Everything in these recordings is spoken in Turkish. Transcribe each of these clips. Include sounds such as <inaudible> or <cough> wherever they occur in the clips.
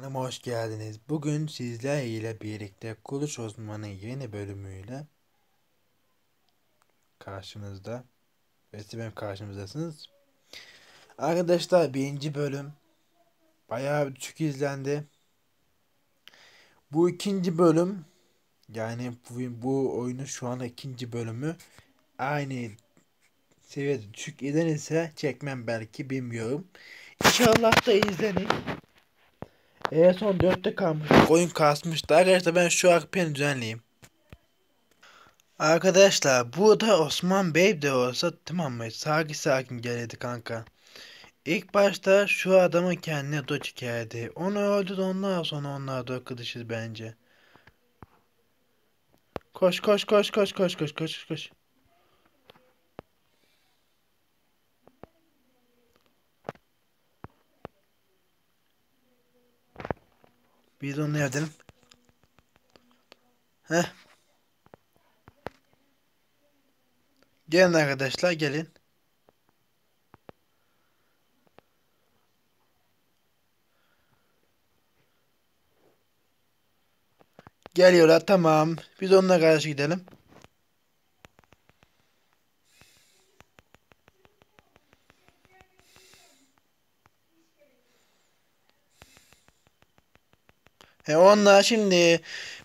kanalıma hoş geldiniz. Bugün sizler ile birlikte Kuluç Uzmanı yeni bölümüyle karşınızda ve siz benim karşımızdasınız. Arkadaşlar birinci bölüm bayağı düşük izlendi. Bu ikinci bölüm yani bu, bu oyunun şu an ikinci bölümü aynı seviyede düşük izlenirse çekmem belki bilmiyorum. İnşallah da izlenir. En son 4'te kalmış. Oyun kasmıştı. Arkadaşlar ben şu AKP'ni düzenleyeyim. Arkadaşlar bu da Osman Bey de olsa tamam mı? Sakin sakin gelirdi kanka. İlk başta şu adamı kendine doç geldi. Onu öldürdü ondan sonra onlar da arkadaşız bence. Koş koş koş koş koş koş koş koş. Bir de onu edelim. Heh. Gelin arkadaşlar gelin. Geliyorlar tamam. Biz onunla karşı gidelim. He onlar şimdi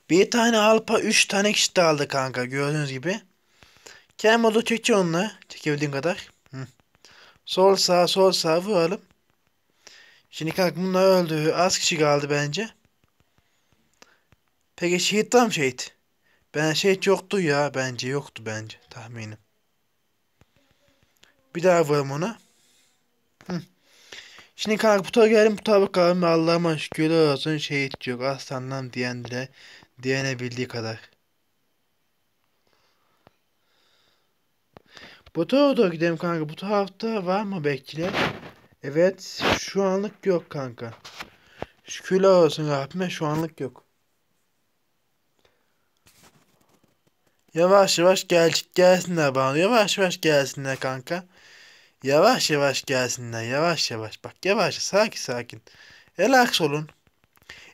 bir tane alpa üç tane kişi de aldı kanka gördüğünüz gibi. Kendi modu çekeceğim onunla çekebildiğin kadar. Hı. Sol sağ sol sağ vuralım. Şimdi kanka bunlar öldü az kişi kaldı bence. Peki şehit tam şehit. Ben şehit yoktu ya bence yoktu bence tahminim. Bir daha vuralım ona. Hı. Şimdi kanal puta gelin puta bakalım Allah'ıma şükür olsun şehit yok aslanlar ah diyen de diyene bildiği kadar. Bu da gidelim kanka. Bu hafta var mı bekçiler? Evet. Şu anlık yok kanka. Şükür olsun Rabbime şu anlık yok. Yavaş yavaş gelecek gelsinler bana. Yavaş yavaş gelsinler kanka. Yavaş yavaş gelsinler. Yavaş yavaş. Bak yavaş. Sakin sakin. Relax olun.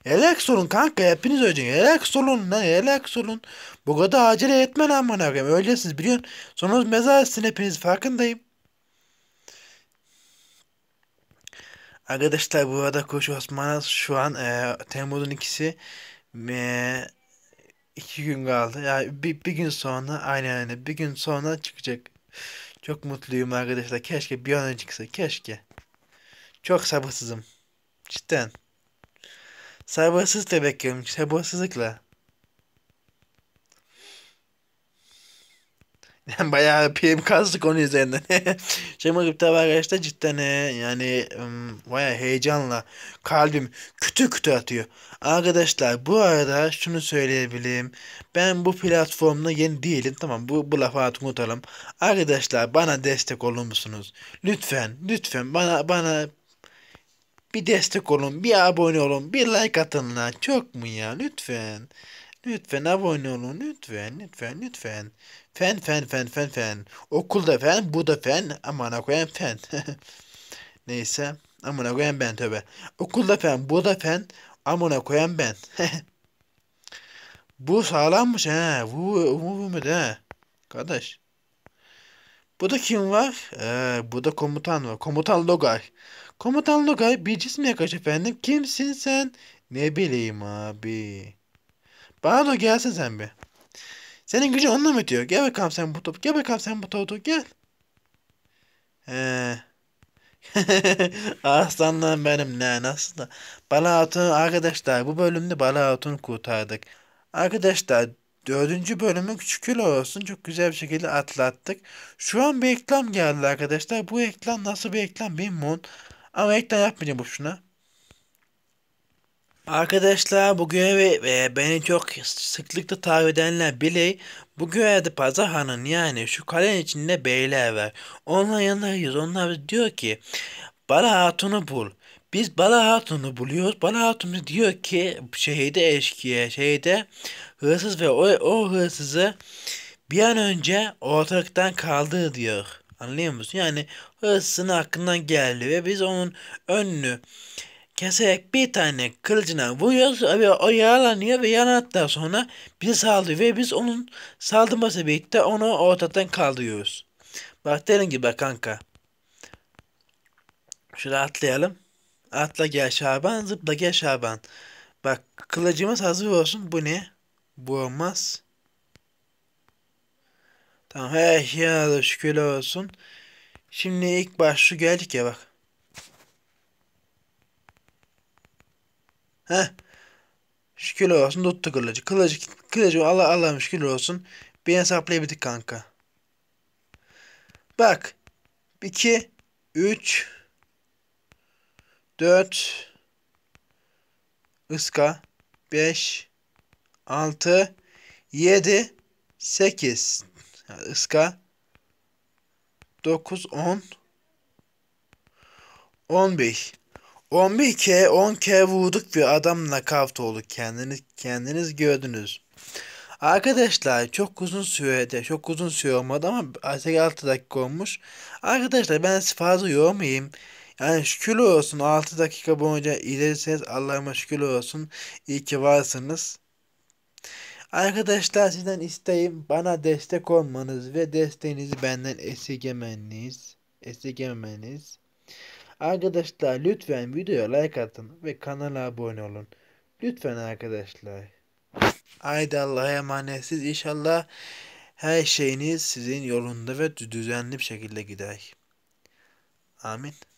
Relax olun kanka. Hepiniz öleceksiniz. Relax olun lan. Relax olun. Bu kadar acele etme lan bana. Öleceksiniz biliyorsun. Sonunuz mezar etsin hepiniz. Farkındayım. Arkadaşlar bu arada Koç Osman'a şu an e, Temmuz'un ikisi e, iki gün kaldı. Yani bir, bir gün sonra aynen öyle. Bir gün sonra çıkacak. Çok mutluyum arkadaşlar. Keşke bir an önce çıksa. Keşke. Çok sabırsızım. Cidden. Sabırsız da bekliyorum. Sabırsızlıkla. Yani <laughs> bayağı prim kazdık onun üzerinden. <laughs> Şema Gıpta arkadaşlar cidden e, yani bayağı heyecanla kalbim kütü kütü atıyor. Arkadaşlar bu arada şunu söyleyebilirim. Ben bu platformda yeni değilim. Tamam bu, bu lafı artık unutalım. Arkadaşlar bana destek olur musunuz? Lütfen lütfen bana bana bir destek olun, bir abone olun, bir like atın lan. Çok mu ya? Lütfen. Lütfen abone olun. Lütfen, lütfen, lütfen. Fen, fen, fen, fen, fen. Okulda fen, bu da fen. amana koyan fen. <laughs> Neyse. amana koyan ben tövbe. Okulda fen, bu da fen. amana koyan ben. <laughs> bu sağlammış he. Bu, bu, bu mu de. Kardeş. Bu da kim var? Ee, bu da komutan var. Komutan Logay. Komutan Logay bir cismi yakaç efendim. Kimsin sen? Ne bileyim abi. Bana da gelsin sen bir. Senin gücü onunla mı diyor? Gel bakalım sen bu topu. Gel bakalım sen bu topu. Gel. He. <laughs> Aslanlarım benim ne nasıl da. Bala arkadaşlar bu bölümde balatun kurtardık. Arkadaşlar dördüncü bölümü küçük olsun çok güzel bir şekilde atlattık. Şu an bir reklam geldi arkadaşlar. Bu reklam nasıl bir reklam bilmiyorum. Ama reklam yapmayacağım bu şuna. Arkadaşlar bugün görevi e, beni çok sıklıkla tarif edenler bile bu görevde pazahanın yani şu kalenin içinde beyler var. Onlar yanındayız. Onlar diyor ki Bala Hatun'u bul. Biz Bala Hatun'u buluyoruz. Bala Hatun diyor ki şehide eşkiye şehide hırsız ve o, o hırsızı bir an önce ortalıktan kaldır diyor. Anlıyor musun? Yani hırsızın hakkından geldi ve biz onun önünü keserek bir tane kılıcına vuruyoruz ve o yaralanıyor ve yaralandıktan sonra bizi saldırıyor ve biz onun saldırması birlikte onu ortadan kaldırıyoruz. Bak derin gibi kanka. Şöyle atlayalım. Atla gel Şaban, zıpla gel Şaban. Bak kılıcımız hazır olsun. Bu ne? Bu olmaz. Tamam her şey hazır şükürler olsun. Şimdi ilk baş şu geldik ya bak. Heh. Şükürler olsun tuttu kılıcı. Kılıcı, kılıcı Allah Allah'ım şükürler olsun. Bir hesaplayabildik kanka. Bak. 2, 3, 4, ıska, 5, 6, 7, 8, ıska, 9, 10, 15. 11 k, 10 k vurduk bir adamla nakavt oldu. Kendiniz, kendiniz gördünüz. Arkadaşlar çok uzun sürede çok uzun süre olmadı ama artık 6 dakika olmuş. Arkadaşlar ben sizi fazla yormayayım. Yani şükür olsun 6 dakika boyunca izlediyseniz Allah'ıma şükür olsun. İyi ki varsınız. Arkadaşlar sizden isteğim bana destek olmanız ve desteğinizi benden esirgemeniz. Esirgemeniz. Arkadaşlar lütfen videoya like atın ve kanala abone olun. Lütfen arkadaşlar. Haydi Allah'a emanetsiz inşallah her şeyiniz sizin yolunda ve düzenli bir şekilde gider. Amin.